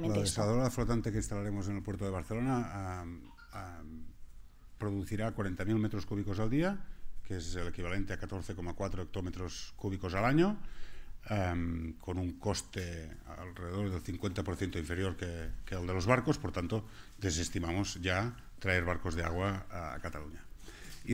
La desaladora flotante que instalaremos en el puerto de Barcelona producirá 40.000 metros cúbicos al día, que es el equivalente a 14,4 hectómetros cúbicos al año, con un coste alrededor del 50% inferior que el de los barcos, por tanto, desestimamos ya traer barcos de agua a Cataluña.